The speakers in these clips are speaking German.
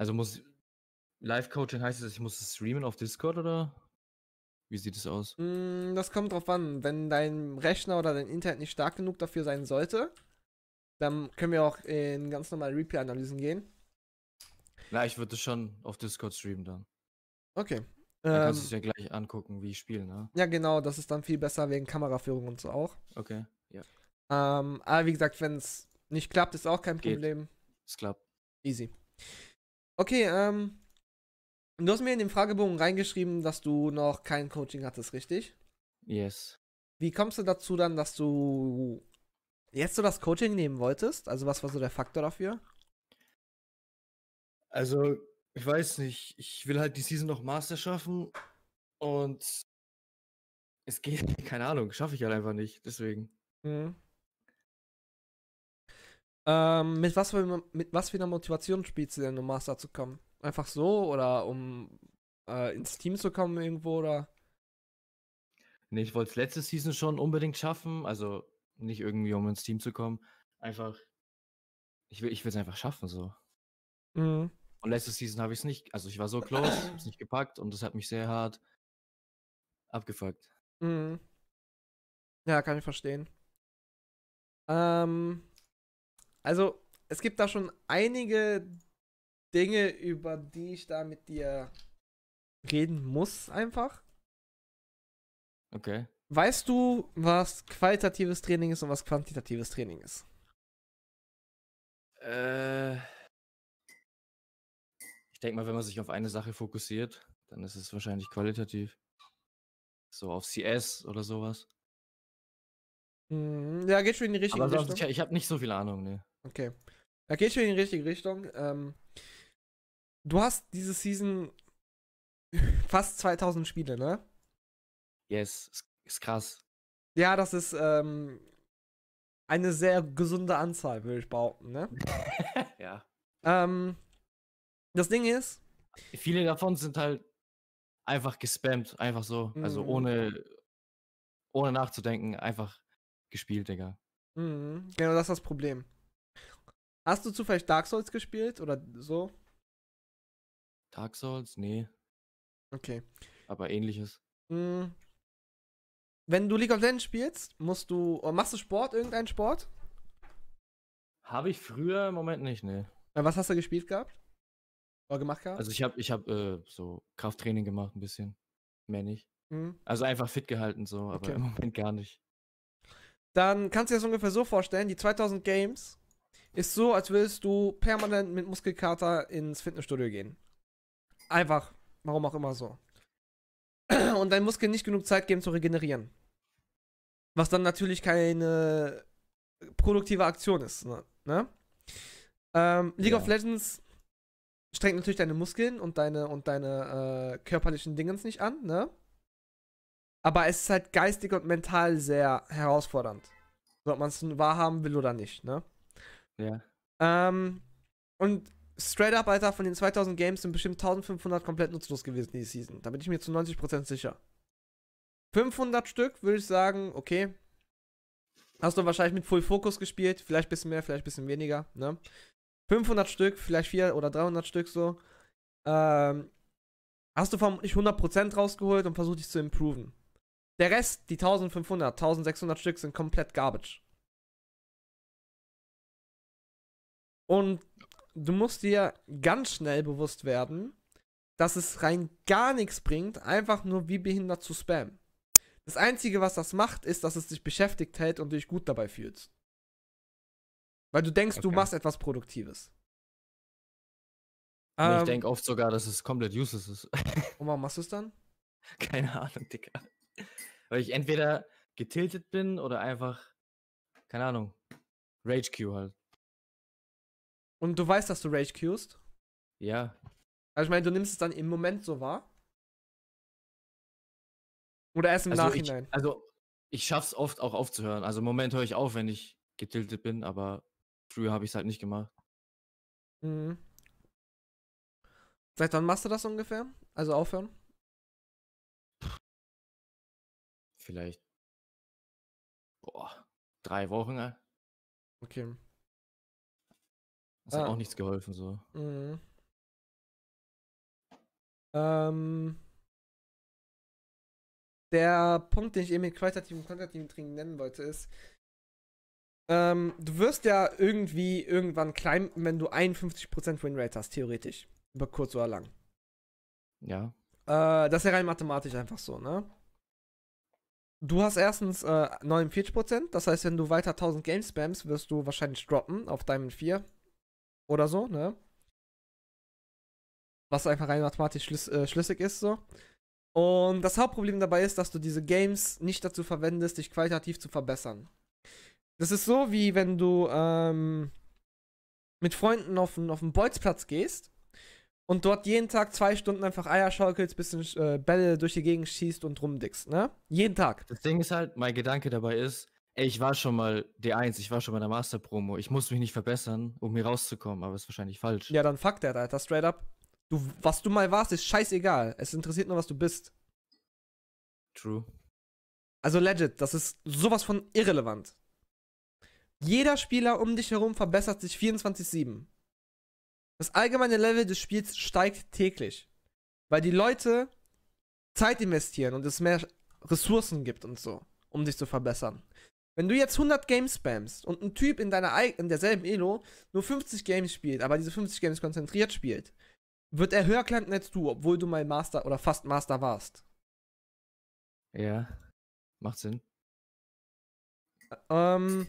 Also muss Live-Coaching heißt es, ich muss streamen auf Discord oder? Wie sieht es aus? Hm, das kommt drauf an. Wenn dein Rechner oder dein Internet nicht stark genug dafür sein sollte, dann können wir auch in ganz normale Replay-Analysen gehen. Na, ich würde schon auf Discord streamen dann. Okay. Dann ähm, kannst du es ja gleich angucken, wie ich spiele, ne? Ja, genau. Das ist dann viel besser wegen Kameraführung und so auch. Okay, ja. Ähm, aber wie gesagt, wenn es nicht klappt, ist auch kein Geht. Problem. Es klappt. Easy. Okay, ähm. Du hast mir in den Fragebogen reingeschrieben, dass du noch kein Coaching hattest, richtig? Yes. Wie kommst du dazu dann, dass du jetzt so das Coaching nehmen wolltest? Also was war so der Faktor dafür? Also, ich weiß nicht. Ich will halt die Season noch Master schaffen und es geht, keine Ahnung, schaffe ich halt einfach nicht. Deswegen. Mhm. Ähm, mit, was für, mit was für einer Motivation spielst du denn, um Master zu kommen? Einfach so oder um äh, ins Team zu kommen irgendwo oder? Nee, ich wollte es letzte Season schon unbedingt schaffen. Also nicht irgendwie, um ins Team zu kommen. Einfach, ich will es ich einfach schaffen so. Mhm. Und letzte Season habe ich es nicht, also ich war so close, habe es nicht gepackt und das hat mich sehr hart abgefuckt. Mhm. Ja, kann ich verstehen. Ähm, also, es gibt da schon einige Dinge, über die ich da mit dir reden muss, einfach. Okay. Weißt du, was qualitatives Training ist und was quantitatives Training ist? Äh. Ich denke mal, wenn man sich auf eine Sache fokussiert, dann ist es wahrscheinlich qualitativ. So auf CS oder sowas. Mhm. Ja, geht schon in die richtige Aber Richtung. Ich, ich habe nicht so viel Ahnung, ne. Okay. Da geht schon in die richtige Richtung. Ähm, du hast diese Season fast 2000 Spiele, ne? Yes, ist krass. Ja, das ist ähm, eine sehr gesunde Anzahl, würde ich behaupten, ne? ja. Ähm, das Ding ist. Viele davon sind halt einfach gespammt, einfach so. Also mhm. Also ohne, ohne nachzudenken, einfach gespielt, Digga. Mhm. Genau, das ist das Problem. Hast du zufällig Dark Souls gespielt oder so? Dark Souls? Nee. Okay. Aber ähnliches. Hm. Wenn du League of Legends spielst, musst du. Äh, machst du Sport, irgendeinen Sport? Habe ich früher im Moment nicht, nee. Was hast du gespielt gehabt? Oder gemacht gehabt? Also ich habe ich hab, äh, so Krafttraining gemacht, ein bisschen. Mehr nicht. Mhm. Also einfach fit gehalten so, aber okay. im Moment gar nicht. Dann kannst du dir das ungefähr so vorstellen, die 2000 Games ist so, als würdest du permanent mit Muskelkater ins Fitnessstudio gehen. Einfach. Warum auch immer so. Und deinen Muskeln nicht genug Zeit geben zu regenerieren. Was dann natürlich keine produktive Aktion ist. Ne? ne? Ähm, League ja. of Legends strengt natürlich deine Muskeln und deine, und deine äh, körperlichen Dingens nicht an, ne? Aber es ist halt geistig und mental sehr herausfordernd. Ob man es wahrhaben will oder nicht, ne? Ja. Ähm, und straight up, Alter, von den 2000 Games sind bestimmt 1500 komplett nutzlos gewesen die Season. Da bin ich mir zu 90% sicher. 500 Stück würde ich sagen, okay. Hast du wahrscheinlich mit Full Focus gespielt, vielleicht ein bisschen mehr, vielleicht ein bisschen weniger, ne? 500 Stück, vielleicht 400 oder 300 Stück so. Ähm, hast du vermutlich 100% rausgeholt und versucht dich zu improven. Der Rest, die 1500, 1600 Stück sind komplett Garbage. Und du musst dir ganz schnell bewusst werden, dass es rein gar nichts bringt, einfach nur wie behindert zu spammen. Das Einzige, was das macht, ist, dass es dich beschäftigt hält und dich gut dabei fühlst. Weil du denkst, okay. du machst etwas Produktives. Nee, ähm, ich denke oft sogar, dass es komplett useless ist. und warum machst du es dann? Keine Ahnung, Digga. Weil ich entweder getiltet bin oder einfach, keine Ahnung, Rage Q halt. Und du weißt, dass du Rage queust. Ja. Also ich meine, du nimmst es dann im Moment so wahr. Oder erst im also Nachhinein. Ich, also ich schaff's oft auch aufzuhören. Also im Moment höre ich auf, wenn ich getiltet bin, aber früher habe ich es halt nicht gemacht. Mhm. Seit wann machst du das ungefähr? Also aufhören? Vielleicht. Boah, drei Wochen. Ne? Okay. Das ah. hat auch nichts geholfen, so. Mhm. Ähm, der Punkt, den ich eben mit qualitativen und quantitativen Trinken nennen wollte, ist, ähm, du wirst ja irgendwie irgendwann klein, wenn du 51% Winrate hast, theoretisch. Über kurz oder lang. Ja. Äh, das ist ja rein mathematisch einfach so, ne? Du hast erstens äh, 49%, das heißt, wenn du weiter 1000 Games spamst, wirst du wahrscheinlich droppen auf Diamond 4, oder so, ne? Was einfach rein mathematisch schlüss, äh, schlüssig ist, so. Und das Hauptproblem dabei ist, dass du diese Games nicht dazu verwendest, dich qualitativ zu verbessern. Das ist so, wie wenn du ähm, mit Freunden auf, auf den Bolzplatz gehst und dort jeden Tag zwei Stunden einfach Eier schaukelst, bisschen äh, Bälle durch die Gegend schießt und rumdickst, ne? Jeden Tag. Das Ding ist halt, mein Gedanke dabei ist, ich war schon mal D1, ich war schon mal der Master-Promo. Ich muss mich nicht verbessern, um hier rauszukommen, aber ist wahrscheinlich falsch. Ja, dann fuck that, Alter, straight up. Du, was du mal warst, ist scheißegal. Es interessiert nur, was du bist. True. Also legit, das ist sowas von irrelevant. Jeder Spieler um dich herum verbessert sich 24-7. Das allgemeine Level des Spiels steigt täglich. Weil die Leute Zeit investieren und es mehr Ressourcen gibt und so, um sich zu verbessern. Wenn du jetzt 100 Games spammst und ein Typ in, deiner, in derselben Elo nur 50 Games spielt, aber diese 50 Games konzentriert spielt, wird er höher landen als du, obwohl du mal Master oder fast Master warst. Ja, macht Sinn. Ähm,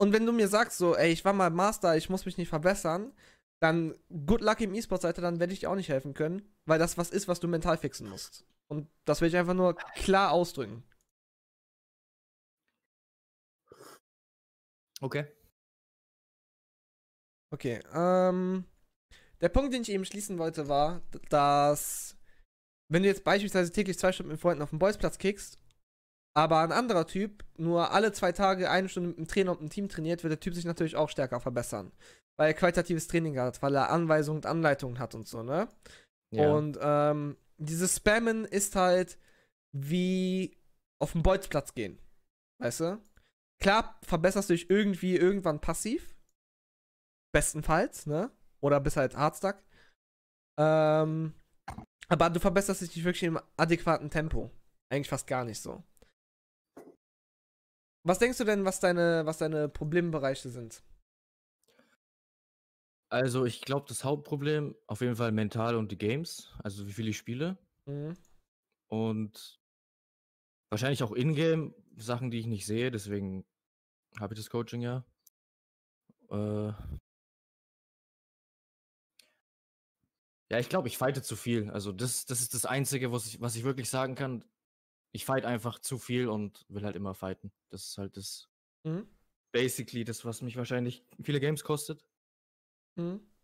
und wenn du mir sagst so, ey, ich war mal Master, ich muss mich nicht verbessern, dann good luck im E-Sport, Seite, dann werde ich dir auch nicht helfen können, weil das was ist, was du mental fixen musst. Und das will ich einfach nur klar ausdrücken. Okay. Okay, ähm, der Punkt, den ich eben schließen wollte, war, dass wenn du jetzt beispielsweise täglich zwei Stunden mit Freunden auf dem Boysplatz kickst, aber ein anderer Typ nur alle zwei Tage eine Stunde mit einem Trainer und einem Team trainiert, wird der Typ sich natürlich auch stärker verbessern. Weil er qualitatives Training hat, weil er Anweisungen und Anleitungen hat und so, ne? Ja. Und ähm, dieses Spammen ist halt wie auf den Bolzplatz gehen. Weißt du? Klar, verbesserst du dich irgendwie irgendwann passiv. Bestenfalls, ne? Oder bist halt Hardstack. Ähm, aber du verbesserst dich nicht wirklich im adäquaten Tempo. Eigentlich fast gar nicht so. Was denkst du denn, was deine, was deine Problembereiche sind? Also, ich glaube, das Hauptproblem auf jeden Fall mental und die Games, also wie viel ich spiele. Mhm. Und wahrscheinlich auch Ingame Sachen, die ich nicht sehe, deswegen habe ich das Coaching ja. Äh, ja, ich glaube, ich fighte zu viel. Also das, das ist das Einzige, was ich, was ich wirklich sagen kann. Ich fight einfach zu viel und will halt immer fighten. Das ist halt das. Mhm. Basically, das, was mich wahrscheinlich viele Games kostet. Mhm.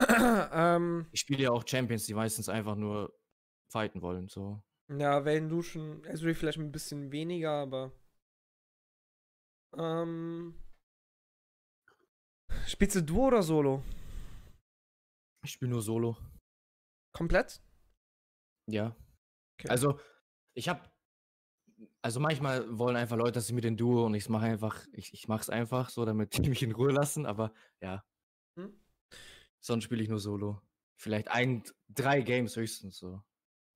Ähm. ich spiele ja auch Champions, die meistens einfach nur fighten wollen. So. Ja, du schon. Also vielleicht ein bisschen weniger, aber. Ähm, spielst du Duo oder Solo? Ich spiele nur Solo. Komplett? Ja. Okay. Also, ich habe also manchmal wollen einfach Leute, dass ich mit den Duo und ich's mache einfach, ich, ich mache es einfach so, damit die mich in Ruhe lassen, aber ja. Hm? Sonst spiele ich nur Solo. Vielleicht ein, drei Games höchstens so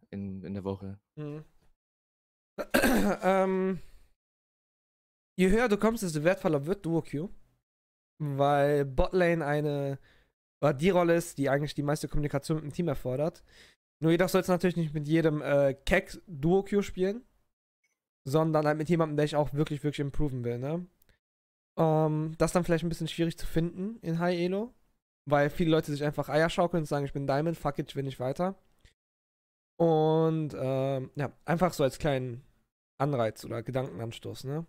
in, in der Woche. Hm. ähm, je höher du kommst, desto wertvoller wird duo Q. Weil Botlane eine oder die Rolle ist, die eigentlich die meiste Kommunikation mit dem Team erfordert. Nur jedoch sollst du natürlich nicht mit jedem äh, Keck duo Q spielen, sondern halt mit jemandem, der ich auch wirklich, wirklich improven will, ne? Um, ähm, das ist dann vielleicht ein bisschen schwierig zu finden in High Elo, weil viele Leute sich einfach Eier schaukeln und sagen, ich bin Diamond, fuck it, ich will nicht weiter. Und ähm, ja, einfach so als kleinen Anreiz oder Gedankenanstoß, ne?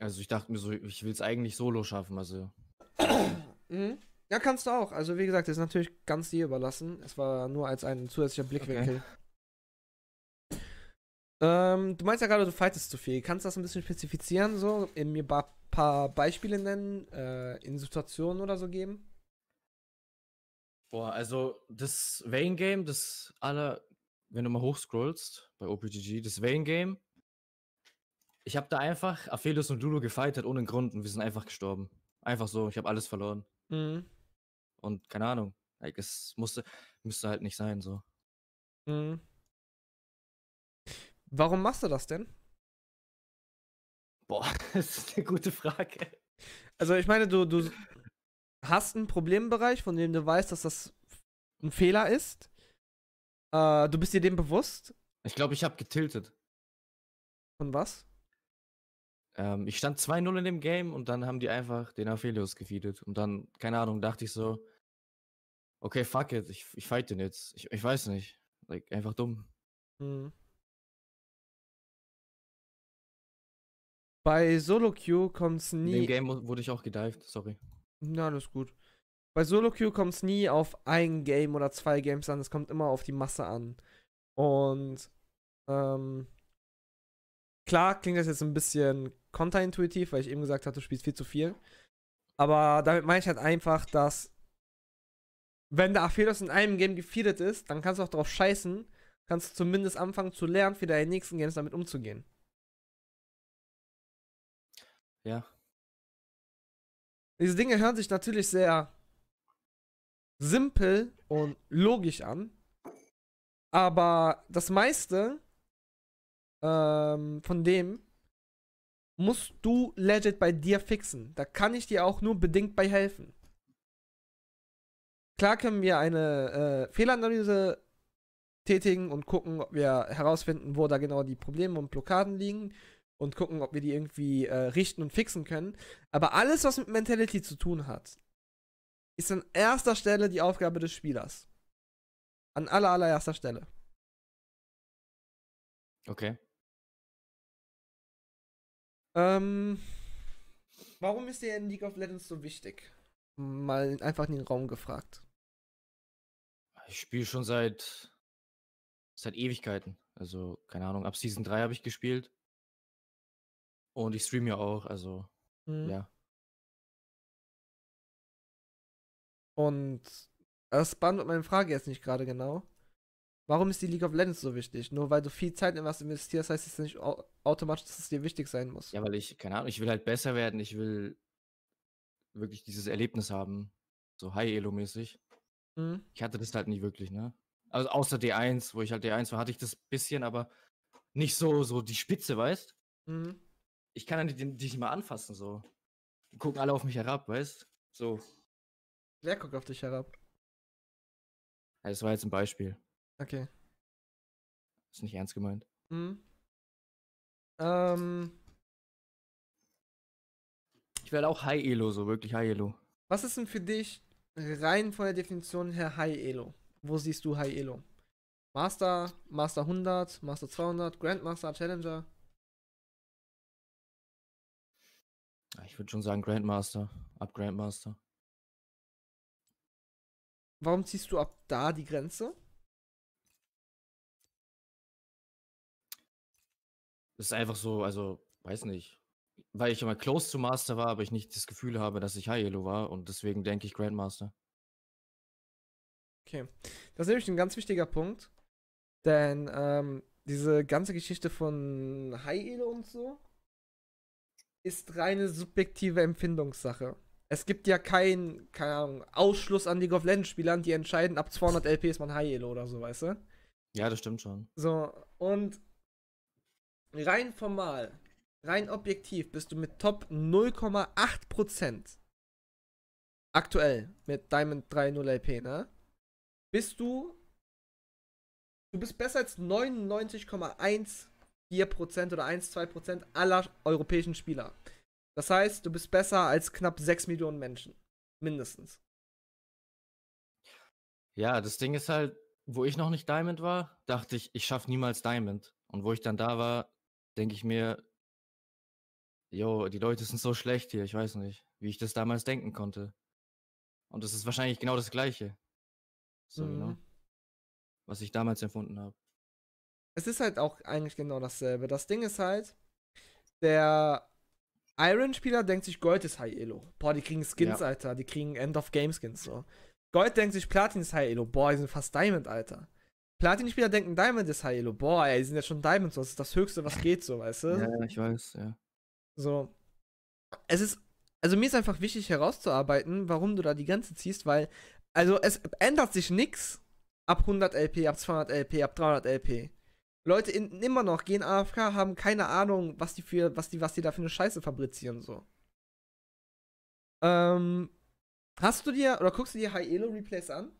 Also ich dachte mir so, ich will es eigentlich solo schaffen, also. Mhm. Ja, kannst du auch. Also wie gesagt, ist natürlich ganz dir überlassen. Es war nur als ein zusätzlicher Blickwinkel. Okay. Ähm, du meinst ja gerade, du fightest zu viel. Kannst du das ein bisschen spezifizieren, so? In mir ein paar Beispiele nennen, äh, in Situationen oder so geben? Boah, also das Vane Game, das alle, wenn du mal hochscrollst bei OPGG, das Vane Game, ich habe da einfach Aphelios und Lulu gefightet ohne Grund und wir sind einfach gestorben. Einfach so, ich habe alles verloren. Mhm. Und keine Ahnung, like, es musste, müsste halt nicht sein so. Mhm. Warum machst du das denn? Boah, das ist eine gute Frage. Also ich meine, du, du hast einen Problembereich, von dem du weißt, dass das ein Fehler ist. Äh, du bist dir dem bewusst. Ich glaube, ich habe getiltet. Von was? Ähm, ich stand 2-0 in dem Game und dann haben die einfach den Aphelios gefeedet. Und dann, keine Ahnung, dachte ich so, okay, fuck it, ich, ich fight den jetzt. Ich, ich weiß nicht. Like, einfach dumm. Mhm. Bei Solo Queue kommt's nie. In dem Game wurde ich auch gedived, sorry. Na, das ist gut. Bei Solo Queue kommt's nie auf ein Game oder zwei Games an, es kommt immer auf die Masse an. Und ähm, klar klingt das jetzt ein bisschen konterintuitiv, weil ich eben gesagt hatte, du spielst viel zu viel. Aber damit meine ich halt einfach, dass wenn der Aphelos in einem Game gefeedet ist, dann kannst du auch drauf scheißen, kannst du zumindest anfangen zu lernen, für deine nächsten Games damit umzugehen. Ja. Diese Dinge hören sich natürlich sehr simpel und logisch an, aber das meiste ähm, von dem musst du legit bei dir fixen. Da kann ich dir auch nur bedingt bei helfen. Klar können wir eine äh, Fehleranalyse tätigen und gucken, ob wir herausfinden, wo da genau die Probleme und Blockaden liegen und gucken, ob wir die irgendwie äh, richten und fixen können. Aber alles, was mit Mentality zu tun hat, ist an erster Stelle die Aufgabe des Spielers. An aller, allererster Stelle. Okay. Ähm, warum ist dir in League of Legends so wichtig? Mal einfach in den Raum gefragt. Ich spiele schon seit, seit Ewigkeiten. Also, keine Ahnung, ab Season 3 habe ich gespielt. Und ich stream ja auch, also, mhm. ja. Und das beantwortet meine Frage jetzt nicht gerade genau. Warum ist die League of Legends so wichtig? Nur weil du viel Zeit in was investierst, heißt es nicht automatisch, dass es dir wichtig sein muss. Ja, weil ich, keine Ahnung, ich will halt besser werden. Ich will wirklich dieses Erlebnis haben. So High-Elo-mäßig. Mhm. Ich hatte das halt nicht wirklich, ne? Also außer D1, wo ich halt D1 war, hatte ich das bisschen, aber nicht so, so die Spitze, weißt? Mhm. Ich kann ja nicht, dich nicht mal anfassen, so. Die gucken alle auf mich herab, weißt? So. Wer guckt auf dich herab? das war jetzt ein Beispiel. Okay. Ist nicht ernst gemeint. Mhm. Ähm. Ich werde auch High Elo, so wirklich High Elo. Was ist denn für dich rein von der Definition her High Elo? Wo siehst du High Elo? Master, Master 100, Master 200, Grandmaster, Challenger? Ich würde schon sagen Grandmaster, ab Grandmaster. Warum ziehst du ab da die Grenze? Es ist einfach so, also, weiß nicht. Weil ich immer close zu Master war, aber ich nicht das Gefühl habe, dass ich High Elo war und deswegen denke ich Grandmaster. Okay. Das ist nämlich ein ganz wichtiger Punkt. Denn ähm, diese ganze Geschichte von High Elo und so ist reine subjektive Empfindungssache. Es gibt ja keinen, keine Ahnung, Ausschluss an League of Legends Spielern, die entscheiden, ab 200 LP ist man High Elo oder so, weißt du? Ja, das stimmt schon. So, und rein formal, rein objektiv bist du mit Top 0,8% aktuell mit Diamond 3.0 LP, ne? Bist du. Du bist besser als 99,14% oder 1,2% aller europäischen Spieler. Das heißt, du bist besser als knapp 6 Millionen Menschen. Mindestens. Ja, das Ding ist halt, wo ich noch nicht Diamond war, dachte ich, ich schaffe niemals Diamond. Und wo ich dann da war, denke ich mir, jo, die Leute sind so schlecht hier, ich weiß nicht, wie ich das damals denken konnte. Und es ist wahrscheinlich genau das Gleiche. So, mhm. Genau, was ich damals empfunden habe. Es ist halt auch eigentlich genau dasselbe. Das Ding ist halt, der Iron-Spieler denkt sich, Gold ist High Elo. Boah, die kriegen Skins, ja. Alter. Die kriegen End-of-Game-Skins, so. Gold denkt sich, Platin ist High Elo. Boah, die sind fast Diamond, Alter. Platin-Spieler denken, Diamond ist High Elo. Boah, ey, die sind ja schon Diamonds, das ist das Höchste, was geht, so, weißt du? Ja, ich weiß, ja. So. Es ist, also mir ist einfach wichtig herauszuarbeiten, warum du da die Grenze ziehst, weil, also es ändert sich nichts ab 100 LP, ab 200 LP, ab 300 LP. Leute in, immer noch gehen AFK, haben keine Ahnung, was die für, was die, was die da für eine Scheiße fabrizieren, so. Ähm, hast du dir, oder guckst du dir High Elo Replays an?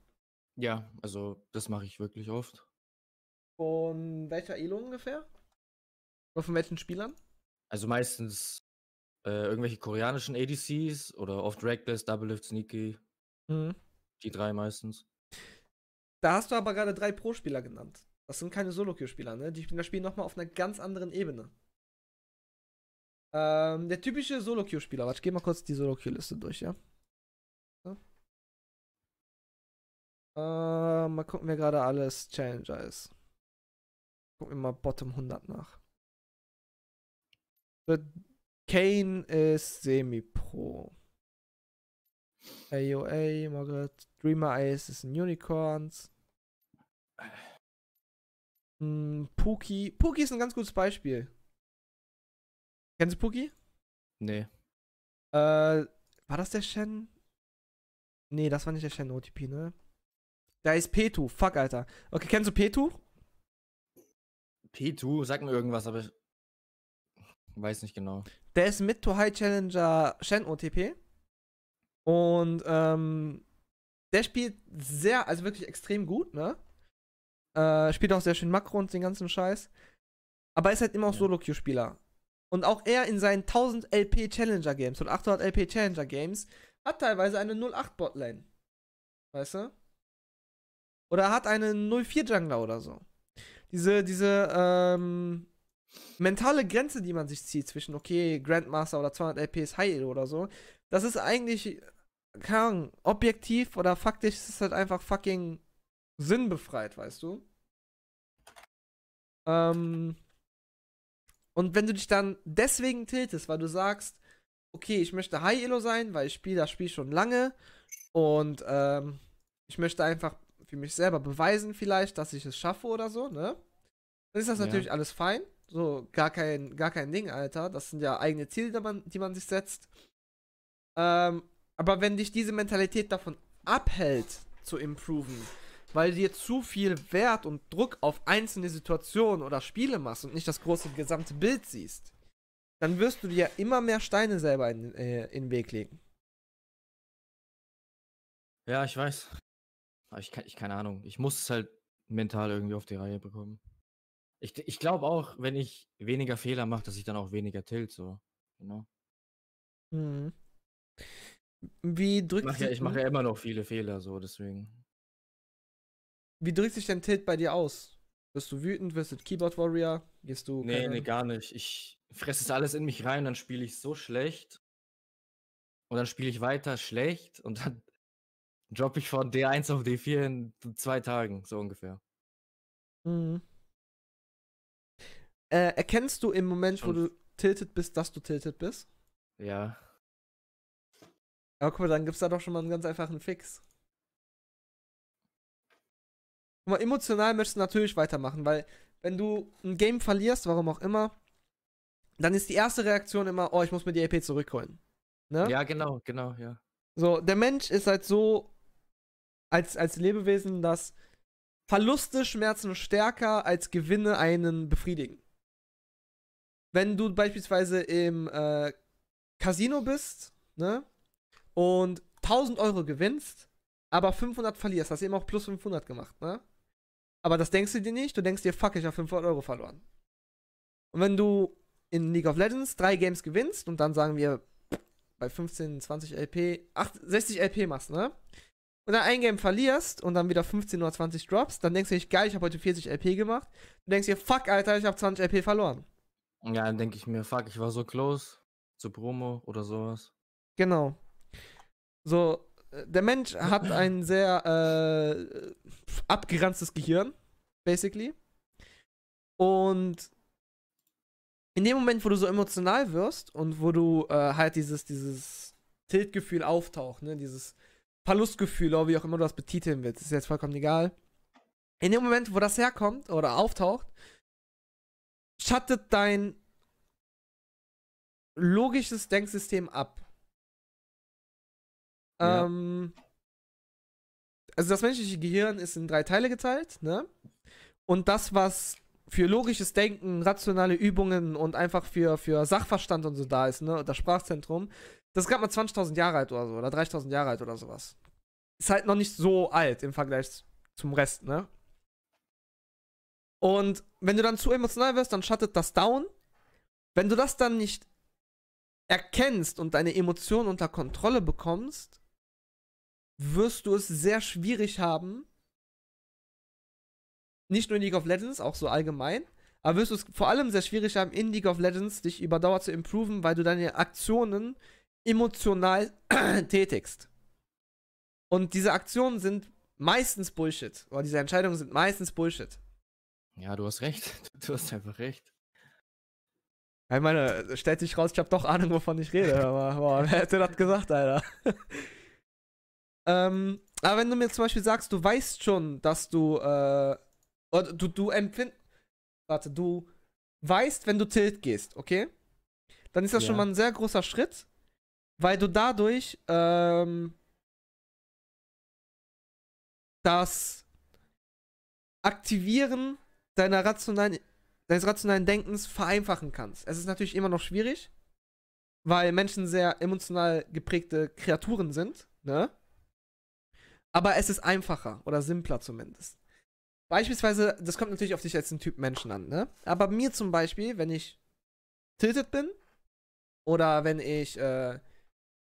Ja, also das mache ich wirklich oft. Von welcher Elo ungefähr? Oder von welchen Spielern? Also meistens äh, irgendwelche koreanischen ADCs oder oft Reckless, Double Lift, Sneaky. Mhm. Die drei meistens. Da hast du aber gerade drei Pro-Spieler genannt. Das sind keine solo q spieler ne? Die Spieler spielen nochmal auf einer ganz anderen Ebene. Ähm, der typische solo q spieler warte, ich geh mal kurz die solo q liste durch, ja? Äh, mal gucken, wir gerade alles Challenger ist. Gucken wir mal Bottom 100 nach. The Kane ist Semi-Pro. AOA, Margaret, Dreamer Eyes ist ein Unicorns. Hm, Pookie Puki ist ein ganz gutes Beispiel. Kennst du Pookie? Nee. Äh, war das der Shen? Nee, das war nicht der Shen-OTP, ne? Da ist Petu. Fuck, Alter. Okay, kennst du Petu? Petu, sag mir irgendwas, aber ich weiß nicht genau. Der ist mit to High Challenger Shen OTP. Und ähm, der spielt sehr, also wirklich extrem gut, ne? Äh, spielt auch sehr schön Makro und den ganzen Scheiß. Aber ist halt immer auch ja. solo q spieler Und auch er in seinen 1000 LP Challenger Games und 800 LP Challenger Games hat teilweise eine 08 Botlane. Weißt du? Oder hat einen 04-Jungler oder so. Diese, diese ähm, mentale Grenze, die man sich zieht zwischen, okay, Grandmaster oder 200 LPS High Elo oder so, das ist eigentlich, keine Ahnung, objektiv oder faktisch ist es halt einfach fucking sinnbefreit, weißt du? Ähm, und wenn du dich dann deswegen tiltest, weil du sagst, okay, ich möchte High Elo sein, weil ich spiele das Spiel schon lange und ähm, ich möchte einfach für mich selber beweisen vielleicht, dass ich es schaffe oder so, ne? Dann ist das ja. natürlich alles fein. So, gar kein, gar kein Ding, Alter. Das sind ja eigene Ziele, die man, die man sich setzt. Ähm, aber wenn dich diese Mentalität davon abhält, zu improven, weil dir zu viel Wert und Druck auf einzelne Situationen oder Spiele machst und nicht das große gesamte Bild siehst, dann wirst du dir immer mehr Steine selber in, äh, in den Weg legen. Ja, ich weiß. Aber ich, kann, ich keine Ahnung. Ich muss es halt mental irgendwie auf die Reihe bekommen. Ich, ich glaube auch, wenn ich weniger Fehler mache, dass ich dann auch weniger tilt, so. Genau. Hm. Wie drückt sich. Ja, ich mache ja immer noch viele Fehler, so, deswegen. Wie drückt sich denn Tilt bei dir aus? Bist du wütend? Wirst du Keyboard Warrior? Gehst du. Nee, nee, gar nicht. Ich fresse es alles in mich rein, dann spiele ich so schlecht. Und dann spiele ich weiter schlecht und dann droppe ich von D1 auf D4 in zwei Tagen, so ungefähr. Mhm. Äh, erkennst du im Moment, Schon. wo du tiltet bist, dass du tiltet bist? Ja. Aber guck mal, dann gibt's da doch schon mal einen ganz einfachen Fix. Guck mal, emotional möchtest du natürlich weitermachen, weil wenn du ein Game verlierst, warum auch immer, dann ist die erste Reaktion immer, oh, ich muss mir die AP zurückholen. Ne? Ja, genau, genau, ja. So, der Mensch ist halt so als, als Lebewesen, dass Verluste schmerzen stärker als Gewinne einen befriedigen. Wenn du beispielsweise im äh, Casino bist, ne? Und 1000 Euro gewinnst, aber 500 verlierst, hast du eben auch plus 500 gemacht, ne? Aber das denkst du dir nicht, du denkst dir, fuck, ich habe 500 Euro verloren. Und wenn du in League of Legends drei Games gewinnst und dann sagen wir bei 15, 20 LP, 8, 60 LP machst, ne? und dann ein Game verlierst und dann wieder 15 oder 20 Drops, dann denkst du dir, geil, ich habe heute 40 LP gemacht. Du denkst dir, fuck, Alter, ich habe 20 LP verloren. Ja, dann denke ich mir, fuck, ich war so close zur Promo oder sowas. Genau. So, äh, der Mensch hat ein sehr äh, abgeranztes Gehirn, basically. Und in dem Moment, wo du so emotional wirst und wo du äh, halt dieses, dieses Tiltgefühl auftaucht, ne, dieses, Verlustgefühl oder wie auch immer du das betiteln willst. Ist jetzt vollkommen egal. In dem Moment, wo das herkommt oder auftaucht, schattet dein logisches Denksystem ab. Ja. Ähm, also das menschliche Gehirn ist in drei Teile geteilt, ne? Und das, was für logisches Denken, rationale Übungen und einfach für, für Sachverstand und so da ist, ne? Das Sprachzentrum, das ist gerade mal 20.000 Jahre alt oder so, oder 30.000 Jahre alt oder sowas. Ist halt noch nicht so alt im Vergleich zum Rest, ne? Und wenn du dann zu emotional wirst, dann shuttet das down. Wenn du das dann nicht erkennst und deine Emotionen unter Kontrolle bekommst, wirst du es sehr schwierig haben, nicht nur in League of Legends, auch so allgemein, aber wirst du es vor allem sehr schwierig haben, in League of Legends dich über Dauer zu improven, weil du deine Aktionen emotional tätigst. Und diese Aktionen sind meistens Bullshit. Oder diese Entscheidungen sind meistens Bullshit. Ja, du hast recht. Du hast einfach recht. Ich meine, stellt sich raus, ich habe doch Ahnung, wovon ich rede. Aber boah, wer hätte das gesagt, Alter? ähm, aber wenn du mir zum Beispiel sagst, du weißt schon, dass du, äh, oder du, du empfindest, warte, du weißt, wenn du Tilt gehst, okay? Dann ist das ja. schon mal ein sehr großer Schritt. Weil du dadurch, ähm, das Aktivieren deiner rationalen, deines rationalen Denkens vereinfachen kannst. Es ist natürlich immer noch schwierig, weil Menschen sehr emotional geprägte Kreaturen sind, ne? Aber es ist einfacher oder simpler zumindest. Beispielsweise, das kommt natürlich auf dich als den Typ Menschen an, ne? Aber mir zum Beispiel, wenn ich tilted bin oder wenn ich äh,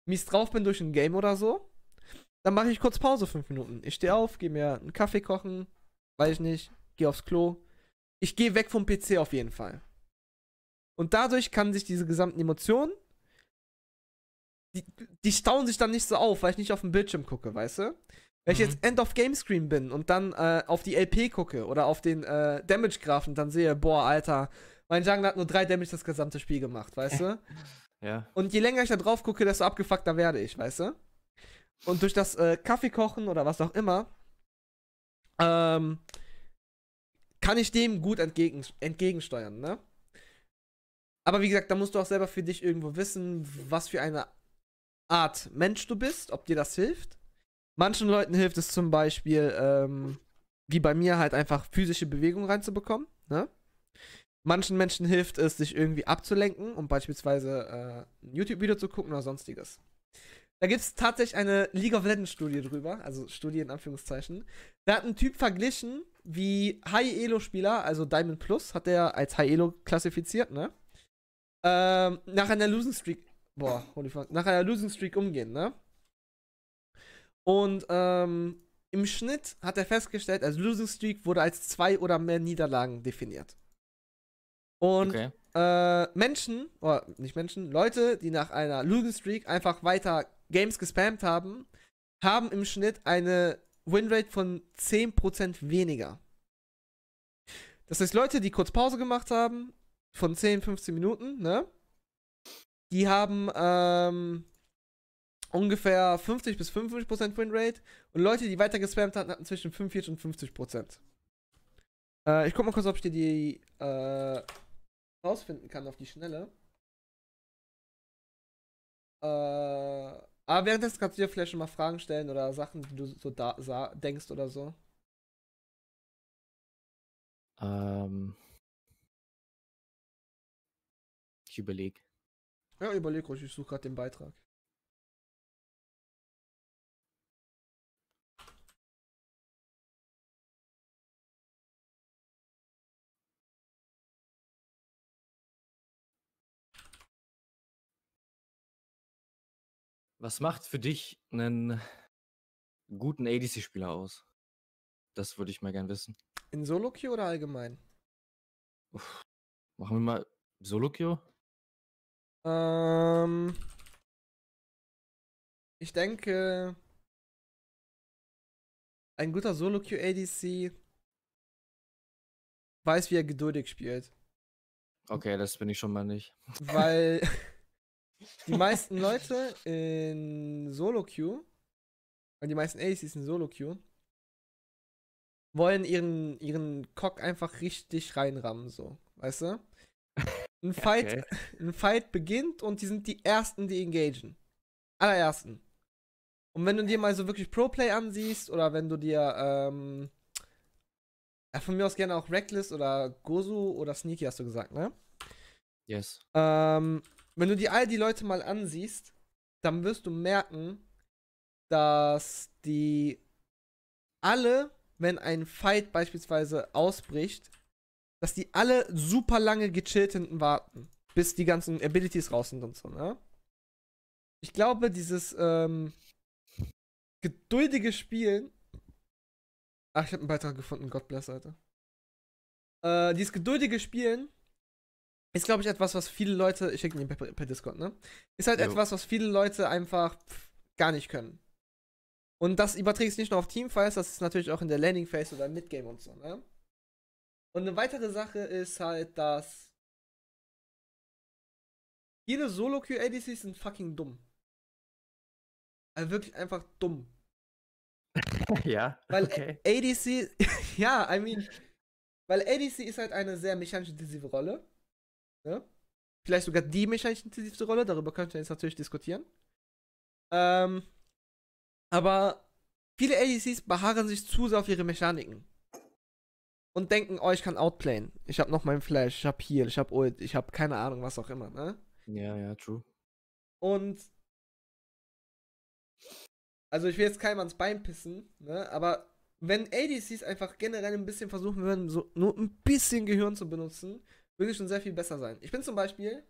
mies drauf bin durch ein Game oder so, dann mache ich kurz Pause fünf Minuten. Ich stehe auf, gehe mir einen Kaffee kochen, weiß ich nicht, gehe aufs Klo. Ich gehe weg vom PC auf jeden Fall. Und dadurch kann sich diese gesamten Emotionen, die, die stauen sich dann nicht so auf, weil ich nicht auf den Bildschirm gucke, weißt du? Wenn mhm. ich jetzt End-of-Game-Screen bin und dann äh, auf die LP gucke oder auf den äh, Damage-Graphen, dann sehe, boah, Alter, mein Jungler hat nur drei Damage das gesamte Spiel gemacht, weißt du? Ja. Und je länger ich da drauf gucke, desto abgefuckter werde ich, weißt du? Und durch das äh, Kaffee oder was auch immer, ähm, kann ich dem gut entgegen, entgegensteuern, ne? Aber wie gesagt, da musst du auch selber für dich irgendwo wissen, was für eine Art Mensch du bist, ob dir das hilft. Manchen Leuten hilft es zum Beispiel, ähm, wie bei mir, halt einfach physische Bewegung reinzubekommen, ne? Manchen Menschen hilft es, sich irgendwie abzulenken, um beispielsweise äh, ein YouTube-Video zu gucken oder sonstiges. Da gibt es tatsächlich eine League of Legends-Studie drüber, also Studie in Anführungszeichen. Da hat ein Typ verglichen, wie High-Elo-Spieler, also Diamond Plus, hat er als High-Elo klassifiziert, ne? Ähm, nach einer Losing Streak, boah, holy fuck, nach einer Losing Streak umgehen, ne? Und ähm, im Schnitt hat er festgestellt, also Losing Streak wurde als zwei oder mehr Niederlagen definiert. Und okay. äh, Menschen, oder nicht Menschen, Leute, die nach einer Losing Streak einfach weiter Games gespammt haben, haben im Schnitt eine Winrate von 10% weniger. Das heißt, Leute, die kurz Pause gemacht haben, von 10, 15 Minuten, ne? Die haben ähm, ungefähr 50 bis 55% Winrate und Leute, die weiter gespammt hatten, hatten zwischen 45 und 50%. Äh, ich guck mal kurz, ob ich dir die äh, rausfinden kann auf die Schnelle. Äh, aber währenddessen kannst du dir vielleicht schon mal Fragen stellen oder Sachen, die du so da denkst oder so. Ähm. Ich überlege. Ja, überleg ruhig, ich suche gerade den Beitrag. Was macht für dich einen guten ADC-Spieler aus? Das würde ich mal gern wissen. In Solo-Queue oder allgemein? Uff, machen wir mal Solo-Queue? Ähm, ich denke, ein guter Solo-Queue-ADC weiß, wie er geduldig spielt. Okay, das bin ich schon mal nicht. Weil die meisten Leute in Solo-Queue, und die meisten ACs in Solo-Queue, wollen ihren, ihren Cock einfach richtig reinrammen, so. Weißt du? Ein Fight, okay. ein Fight beginnt und die sind die Ersten, die engagen. Allerersten. Und wenn du dir mal so wirklich Pro-Play ansiehst oder wenn du dir, ähm, ja, von mir aus gerne auch Reckless oder Gozu oder Sneaky hast du gesagt, ne? Yes. Ähm, wenn du die, all die Leute mal ansiehst, dann wirst du merken, dass die alle, wenn ein Fight beispielsweise ausbricht, dass die alle super lange gechillt hinten warten, bis die ganzen Abilities raus sind und so, ne? Ich glaube, dieses ähm, geduldige Spielen. Ach, ich habe einen Beitrag gefunden, Gott bless, Alter. Äh, dieses geduldige Spielen ist, glaube ich, etwas, was viele Leute, ich schicke ihn per, per, Discord, ne? Ist halt jo. etwas, was viele Leute einfach pff, gar nicht können. Und das überträgt überträgst nicht nur auf Teamfights, das ist natürlich auch in der Landing Phase oder Midgame und so, ne? Und eine weitere Sache ist halt, dass viele Solo q ADCs sind fucking dumm. Also wirklich einfach dumm. ja. Weil okay. ADC, ja, I mean, weil ADC ist halt eine sehr mechanisch intensive Rolle. Ne? Vielleicht sogar die mechanisch intensivste Rolle, darüber könnte man jetzt natürlich diskutieren. Ähm, aber viele ADCs beharren sich zu sehr auf ihre Mechaniken. Und denken, oh, ich kann outplayen. Ich habe noch meinen Flash, ich habe Heal, ich habe Ult, ich habe keine Ahnung, was auch immer, ne? Ja, ja, true. Und. Also, ich will jetzt keinem ans Bein pissen, ne? Aber wenn ADCs einfach generell ein bisschen versuchen würden, so nur ein bisschen Gehirn zu benutzen würde schon sehr viel besser sein. Ich bin zum Beispiel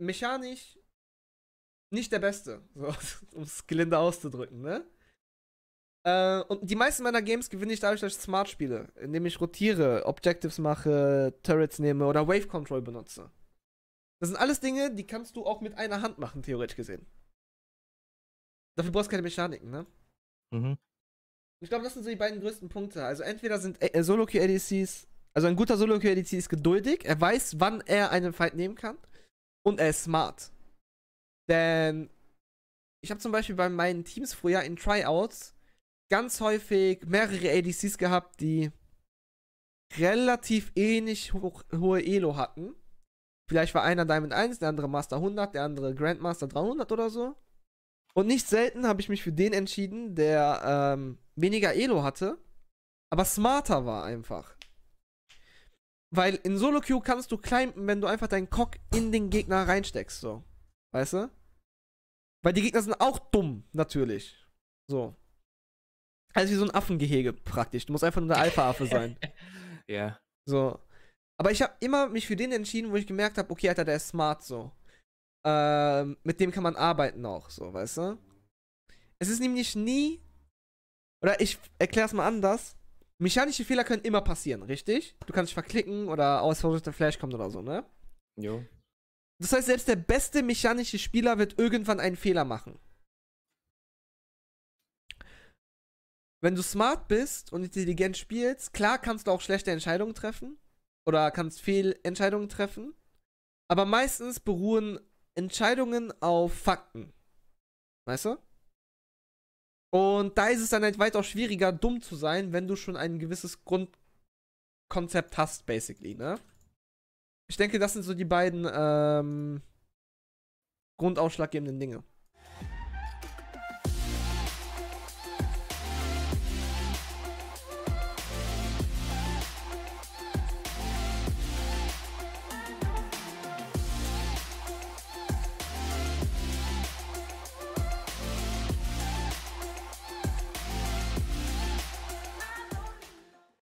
mechanisch nicht der Beste, so, um es gelinde auszudrücken, ne? Äh, und die meisten meiner Games gewinne ich dadurch, dass ich smart spiele, indem ich rotiere, Objectives mache, Turrets nehme oder Wave Control benutze. Das sind alles Dinge, die kannst du auch mit einer Hand machen, theoretisch gesehen. Dafür brauchst du keine Mechaniken, ne? Mhm. Ich glaube, das sind so die beiden größten Punkte. Also entweder sind äh, Solo-Queue-ADCs also ein guter solo qadc ist geduldig, er weiß, wann er einen Fight nehmen kann und er ist smart. Denn ich habe zum Beispiel bei meinen Teams früher in Tryouts ganz häufig mehrere ADCs gehabt, die relativ ähnlich hoch, hohe Elo hatten. Vielleicht war einer Diamond 1, der andere Master 100, der andere Grandmaster 300 oder so. Und nicht selten habe ich mich für den entschieden, der ähm, weniger Elo hatte, aber smarter war einfach. Weil in Solo Queue kannst du climben, wenn du einfach deinen Cock in den Gegner reinsteckst, so. Weißt du? Weil die Gegner sind auch dumm, natürlich. So. Also wie so ein Affengehege praktisch. Du musst einfach nur der Alpha-Affe sein. ja. So. Aber ich habe immer mich für den entschieden, wo ich gemerkt habe, okay, Alter, der ist smart so. Ähm, mit dem kann man arbeiten auch, so, weißt du? Es ist nämlich nie. Oder ich erkläre es mal anders. Mechanische Fehler können immer passieren, richtig? Du kannst dich verklicken oder aus der Flash kommt oder so, ne? Jo. Das heißt, selbst der beste mechanische Spieler wird irgendwann einen Fehler machen. Wenn du smart bist und intelligent spielst, klar kannst du auch schlechte Entscheidungen treffen oder kannst Fehlentscheidungen treffen, aber meistens beruhen Entscheidungen auf Fakten. Weißt du? Und da ist es dann halt weitaus schwieriger, dumm zu sein, wenn du schon ein gewisses Grundkonzept hast, basically, ne? Ich denke, das sind so die beiden ähm, grundausschlaggebenden Dinge.